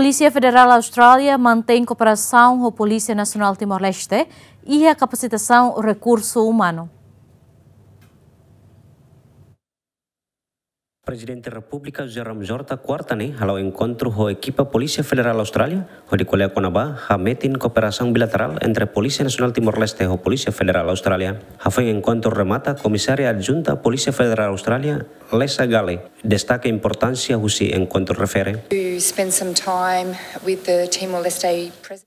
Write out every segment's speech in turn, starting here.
Polícia Federal Austrália mantém cooperação com a Polícia Nacional Timor-Leste e a capacitação recurso humano. Presidente da República Jerome Jorta Quartani né, ao encontro com a equipa Polícia Federal Austrália, onde colega Conabá, a metin cooperação bilateral entre a Polícia Nacional Timor-Leste e a Polícia Federal Austrália. A foi encontro remata a comissária adjunta Polícia Federal Austrália, Lessa Gale, destaca importancia Husi en cuanto refere.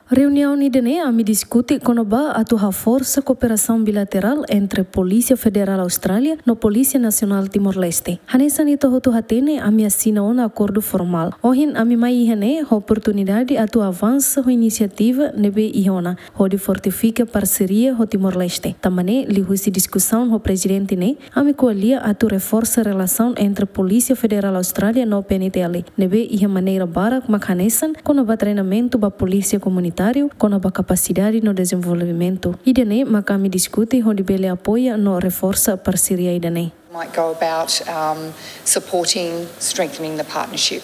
Reunião idene ami discute conoba a tua força cooperação bilateral entre Polícia Federal Austrália no Polícia Nacional Timor-Leste. Hanesa nito hotu hatene ami assina um acordo formal. Ohin ami mai hene oportunidade a tua avança ho iniciativa nebe ihona. Ho de fortifica parceria ho Timor-Leste. Tamane li Husi discussão ho presidente ne ami coalia a tua reforça relação entre Polícia Polícia Federal Austrália no PNTL. Nebe e a maneira barak makanesan com o treinamento da polícia comunitário com a capacidade no desenvolvimento. E dene makami discute onde ele apoia no reforça parceria e dene. Might go about um, supporting, strengthening the partnership.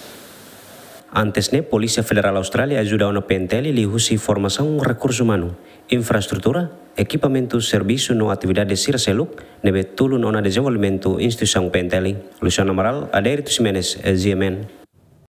Antesne, Polícia Federal Austrália ajuda no PNTL e lhe formação recurso humano, infraestrutura equipamento, serviço no atividade Circeluk, nebe tulun ona desenvolvimento instituição Penteli. Luciano Amaral, Adeirito Simenes, GMN.